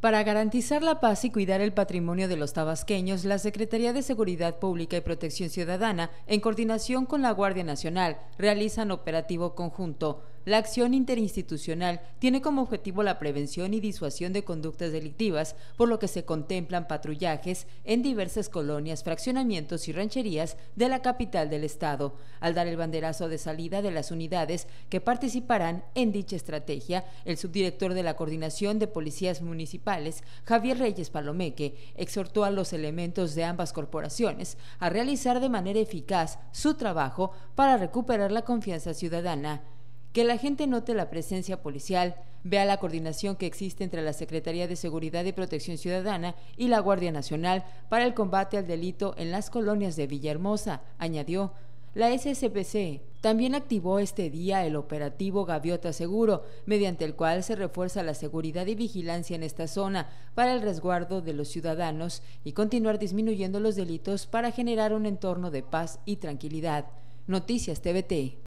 Para garantizar la paz y cuidar el patrimonio de los tabasqueños, la Secretaría de Seguridad Pública y Protección Ciudadana, en coordinación con la Guardia Nacional, realizan operativo conjunto la acción interinstitucional tiene como objetivo la prevención y disuasión de conductas delictivas, por lo que se contemplan patrullajes en diversas colonias, fraccionamientos y rancherías de la capital del estado, al dar el banderazo de salida de las unidades que participarán en dicha estrategia, el subdirector de la Coordinación de Policías Municipales, Javier Reyes Palomeque, exhortó a los elementos de ambas corporaciones a realizar de manera eficaz su trabajo para recuperar la confianza ciudadana que la gente note la presencia policial, vea la coordinación que existe entre la Secretaría de Seguridad y Protección Ciudadana y la Guardia Nacional para el combate al delito en las colonias de Villahermosa, añadió. La SSPC también activó este día el operativo Gaviota Seguro, mediante el cual se refuerza la seguridad y vigilancia en esta zona para el resguardo de los ciudadanos y continuar disminuyendo los delitos para generar un entorno de paz y tranquilidad. Noticias TVT.